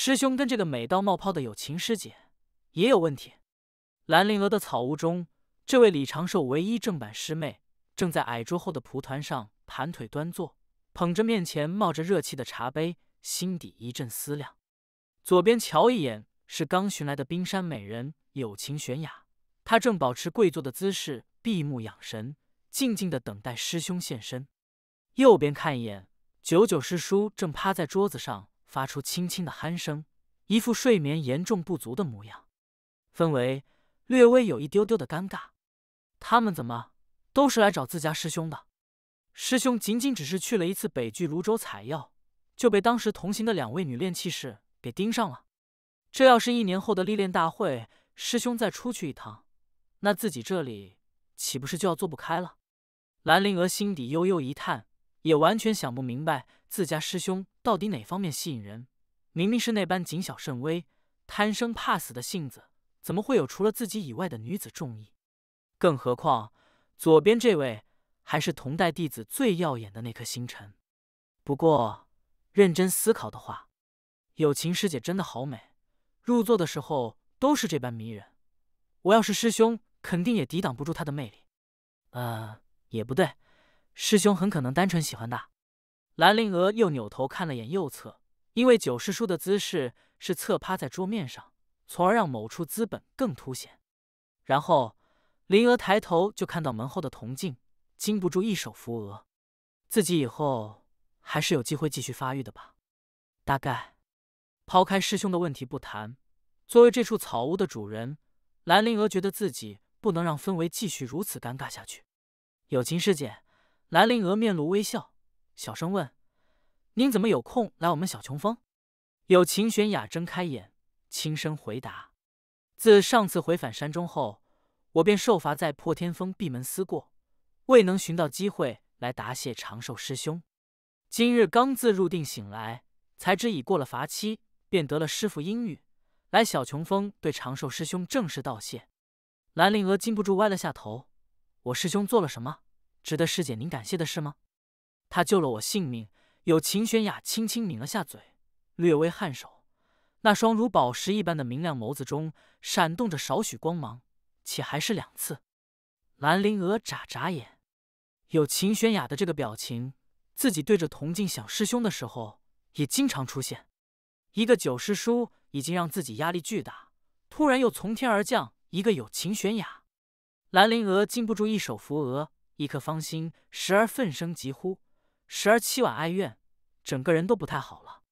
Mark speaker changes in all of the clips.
Speaker 1: 师兄跟这个美到冒泡的友情师姐也有问题。兰陵娥的草屋中，这位李长寿唯一正版师妹正在矮桌后的蒲团上盘腿端坐，捧着面前冒着热气的茶杯，心底一阵思量。左边瞧一眼是刚寻来的冰山美人友情玄雅，她正保持跪坐的姿势，闭目养神，静静的等待师兄现身。右边看一眼，九九师叔正趴在桌子上。发出轻轻的鼾声，一副睡眠严重不足的模样。氛围略微有一丢丢的尴尬。他们怎么都是来找自家师兄的？师兄仅仅只是去了一次北距泸州采药，就被当时同行的两位女炼气士给盯上了。这要是一年后的历练大会，师兄再出去一趟，那自己这里岂不是就要坐不开了？兰陵娥心底悠悠一叹，也完全想不明白自家师兄。到底哪方面吸引人？明明是那般谨小慎微、贪生怕死的性子，怎么会有除了自己以外的女子中意？更何况左边这位还是同代弟子最耀眼的那颗星辰。不过认真思考的话，有情师姐真的好美，入座的时候都是这般迷人。我要是师兄，肯定也抵挡不住她的魅力。呃，也不对，师兄很可能单纯喜欢的。兰灵娥又扭头看了眼右侧，因为九师叔的姿势是侧趴在桌面上，从而让某处资本更凸显。然后，灵娥抬头就看到门后的铜镜，禁不住一手扶额，自己以后还是有机会继续发育的吧？大概。抛开师兄的问题不谈，作为这处草屋的主人，兰灵娥觉得自己不能让氛围继续如此尴尬下去。有情师姐，兰灵娥面露微笑。小声问：“您怎么有空来我们小琼峰？”有秦玄雅睁开眼，轻声回答：“自上次回返山中后，我便受罚在破天峰闭门思过，未能寻到机会来答谢长寿师兄。今日刚自入定醒来，才知已过了罚期，便得了师父应允，来小琼峰对长寿师兄正式道谢。”兰灵娥禁不住歪了下头：“我师兄做了什么值得师姐您感谢的事吗？”他救了我性命。有秦玄雅轻轻抿了下嘴，略微颔首，那双如宝石一般的明亮眸子中闪动着少许光芒，且还是两次。兰灵娥眨眨眼，有秦玄雅的这个表情，自己对着铜镜想师兄的时候也经常出现。一个九师叔已经让自己压力巨大，突然又从天而降一个有秦玄雅，兰灵娥禁不住一手扶额，一颗芳心，时而愤声疾呼。时而凄婉哀怨，整个人都不太好了。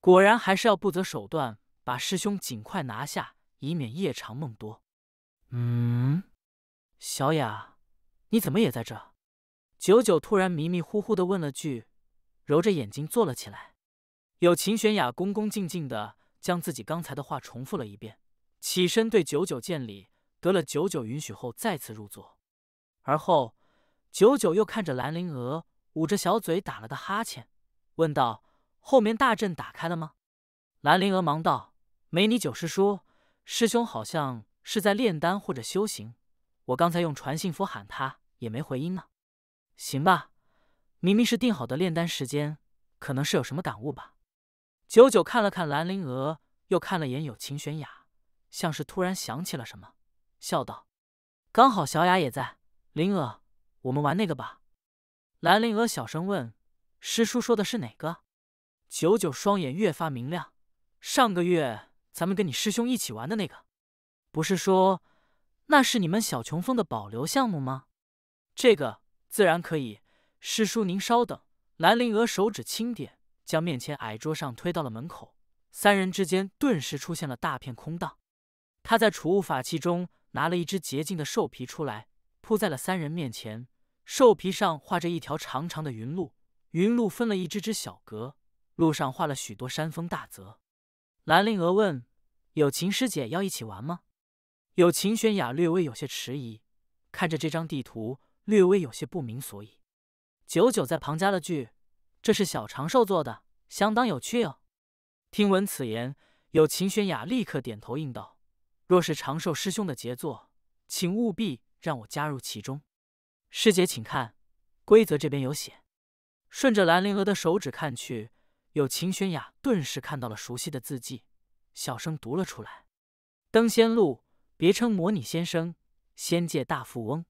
Speaker 1: 果然还是要不择手段，把师兄尽快拿下，以免夜长梦多。嗯，小雅，你怎么也在这？九九突然迷迷糊糊的问了句，揉着眼睛坐了起来。有秦玄雅恭恭敬敬的将自己刚才的话重复了一遍，起身对九九见礼，得了九九允许后再次入座。而后，九九又看着兰灵娥。捂着小嘴打了个哈欠，问道：“后面大阵打开了吗？”兰陵娥忙道：“没，你九师叔师兄好像是在炼丹或者修行，我刚才用传信符喊他也没回音呢。”行吧，明明是定好的炼丹时间，可能是有什么感悟吧。九九看了看兰陵娥，又看了眼有情玄雅，像是突然想起了什么，笑道：“刚好小雅也在，灵娥，我们玩那个吧。”兰灵娥小声问：“师叔说的是哪个？”九九双眼越发明亮：“上个月咱们跟你师兄一起玩的那个，不是说那是你们小琼峰的保留项目吗？”“这个自然可以。”师叔，您稍等。兰灵娥手指轻点，将面前矮桌上推到了门口，三人之间顿时出现了大片空荡。他在储物法器中拿了一只洁净的兽皮出来，铺在了三人面前。兽皮上画着一条长长的云路，云路分了一只只小格，路上画了许多山峰大泽。兰灵娥问：“有琴师姐要一起玩吗？”有琴玄雅略微有些迟疑，看着这张地图，略微有些不明所以。九九在旁加了句：“这是小长寿做的，相当有趣哦。”听闻此言，有琴玄雅立刻点头应道：“若是长寿师兄的杰作，请务必让我加入其中。”师姐，请看，规则这边有写。顺着兰灵娥的手指看去，有秦玄雅顿时看到了熟悉的字迹，小声读了出来：“登仙路，别称模拟先生，仙界大富翁。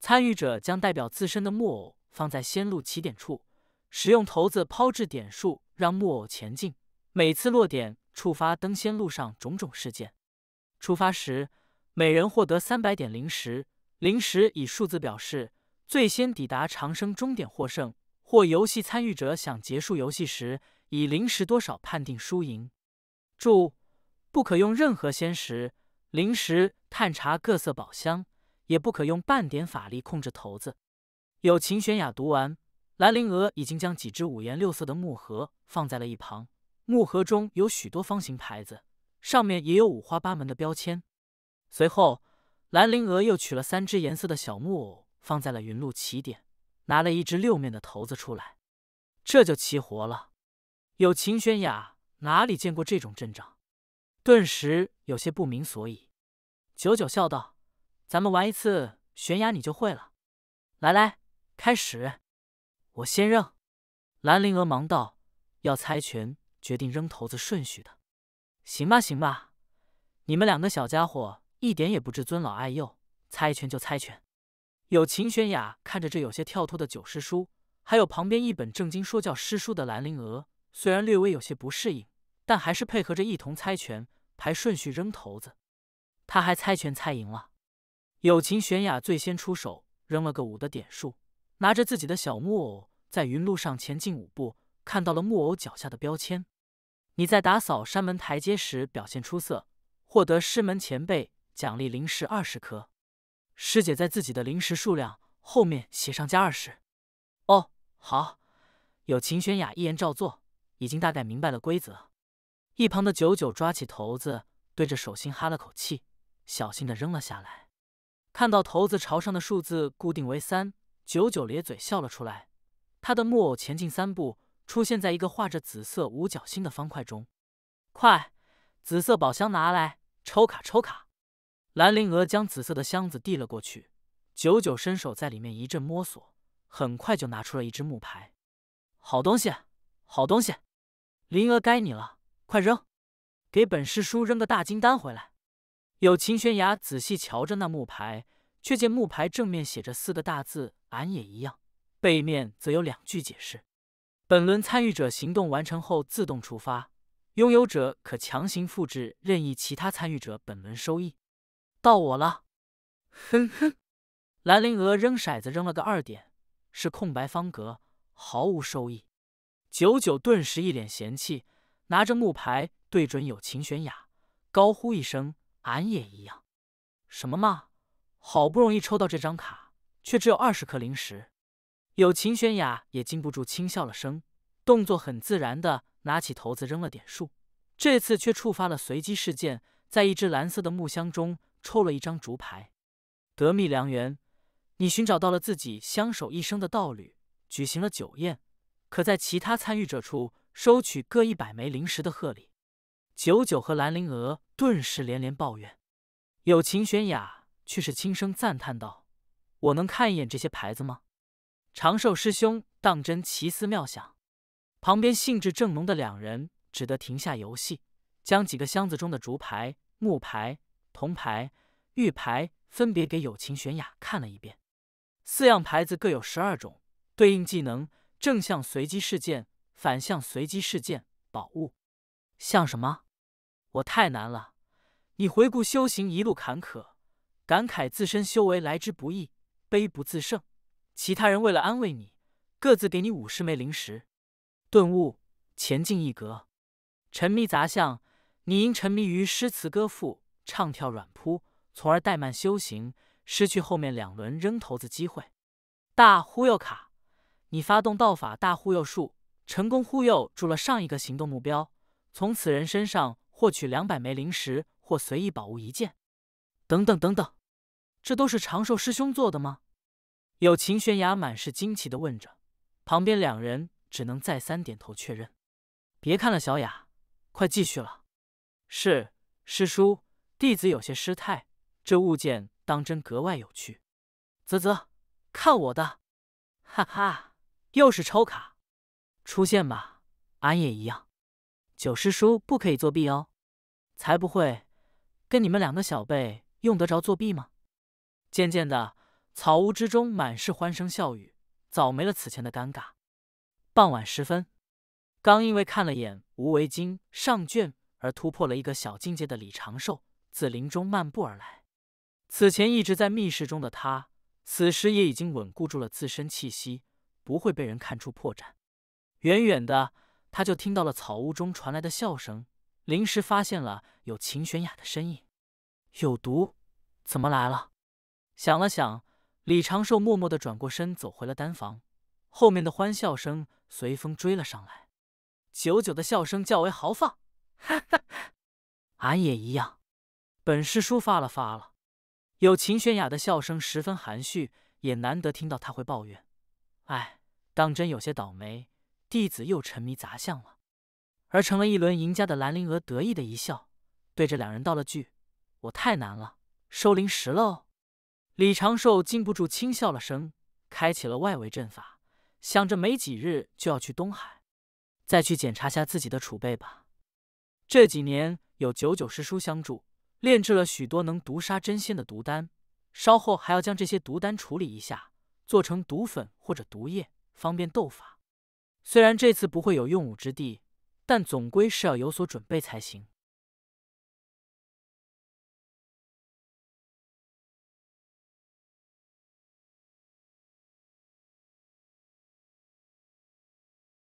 Speaker 1: 参与者将代表自身的木偶放在仙路起点处，使用骰子抛掷点数，让木偶前进。每次落点触发登仙路上种种事件。出发时，每人获得三百点灵石，灵石以数字表示，最先抵达长生终点获胜；或游戏参与者想结束游戏时，以灵石多少判定输赢。注：不可用任何仙石、灵石探查各色宝箱，也不可用半点法力控制骰子。有秦玄雅读完，兰陵娥已经将几只五颜六色的木盒放在了一旁，木盒中有许多方形牌子，上面也有五花八门的标签。随后。兰灵娥又取了三只颜色的小木偶放在了云露起点，拿了一只六面的骰子出来，这就齐活了。有秦玄雅哪里见过这种阵仗，顿时有些不明所以。九九笑道：“咱们玩一次，悬崖，你就会了。来来，开始，我先扔。”兰灵娥忙道：“要猜拳决定扔骰子顺序的。”行吧，行吧，你们两个小家伙。一点也不知尊老爱幼，猜拳就猜拳。有秦玄雅看着这有些跳脱的九师叔，还有旁边一本正经说教师叔的兰陵娥，虽然略微有些不适应，但还是配合着一同猜拳排顺序扔骰子。他还猜拳猜赢了。有秦玄雅最先出手，扔了个五的点数，拿着自己的小木偶在云路上前进五步，看到了木偶脚下的标签：“你在打扫山门台阶时表现出色，获得师门前辈。”奖励零食二十颗，师姐在自己的零食数量后面写上加二十。哦，好，有秦玄雅一言照做，已经大概明白了规则。一旁的九九抓起骰子，对着手心哈了口气，小心的扔了下来。看到骰子朝上的数字固定为三，九九咧嘴笑了出来。他的木偶前进三步，出现在一个画着紫色五角星的方块中。快，紫色宝箱拿来，抽卡，抽卡。兰灵娥将紫色的箱子递了过去，九九伸手在里面一阵摸索，很快就拿出了一只木牌。好东西，好东西，灵娥该你了，快扔，给本师叔扔个大金丹回来。有秦悬崖仔细瞧着那木牌，却见木牌正面写着四个大字：“俺也一样”，背面则有两句解释：“本轮参与者行动完成后自动触发，拥有者可强行复制任意其他参与者本轮收益。”到我了，哼哼！兰陵娥扔骰子扔了个二点，是空白方格，毫无收益。九九顿时一脸嫌弃，拿着木牌对准有秦玄雅，高呼一声：“俺也一样！”什么嘛，好不容易抽到这张卡，却只有二十颗灵石。有秦玄雅也禁不住轻笑了声，动作很自然的拿起骰子扔了点数，这次却触发了随机事件，在一只蓝色的木箱中。抽了一张竹牌，得密良缘，你寻找到了自己相守一生的道侣，举行了酒宴，可在其他参与者处收取各一百枚灵石的贺礼。九九和兰陵娥顿时连连抱怨，有秦玄雅却是轻声赞叹道：“我能看一眼这些牌子吗？”长寿师兄当真奇思妙想。旁边兴致正浓的两人只得停下游戏，将几个箱子中的竹牌、木牌。铜牌、玉牌分别给友情玄雅看了一遍，四样牌子各有十二种对应技能，正向随机事件、反向随机事件、宝物。像什么？我太难了！你回顾修行一路坎坷，感慨自身修为来之不易，悲不自胜。其他人为了安慰你，各自给你五十枚灵石。顿悟，前进一格。沉迷杂项，你因沉迷于诗词歌赋。唱跳软扑，从而怠慢修行，失去后面两轮扔骰子机会。大忽悠卡，你发动道法大忽悠术，成功忽悠住了上一个行动目标，从此人身上获取两百枚灵石或随意宝物一件。等等等等，这都是长寿师兄做的吗？有秦玄崖满是惊奇的问着，旁边两人只能再三点头确认。别看了，小雅，快继续了。是师叔。弟子有些失态，这物件当真格外有趣。啧啧，看我的，哈哈，又是抽卡，出现吧，俺也一样。九师叔不可以作弊哦，才不会，跟你们两个小辈用得着作弊吗？渐渐的，草屋之中满是欢声笑语，早没了此前的尴尬。傍晚时分，刚因为看了眼《无为经》上卷而突破了一个小境界的李长寿。自林中漫步而来，此前一直在密室中的他，此时也已经稳固住了自身气息，不会被人看出破绽。远远的，他就听到了草屋中传来的笑声，临时发现了有秦玄雅的身影。有毒，怎么来了？想了想，李长寿默默的转过身，走回了丹房。后面的欢笑声随风追了上来。九九的笑声较为豪放，哈哈，俺也一样。本师叔发了发了，有秦玄雅的笑声十分含蓄，也难得听到他会抱怨。哎，当真有些倒霉，弟子又沉迷杂项了，而成了一轮赢家的兰陵娥得意的一笑，对着两人道了句：“我太难了，收灵石了。”李长寿禁不住轻笑了声，开启了外围阵法，想着没几日就要去东海，再去检查下自己的储备吧。这几年有九九师叔相助。炼制了许多能毒杀真仙的毒丹，稍后还要将这些毒丹处理一下，做成毒粉或者毒液，方便斗法。虽然这次不会有用武之地，但总归是要有所准备才行。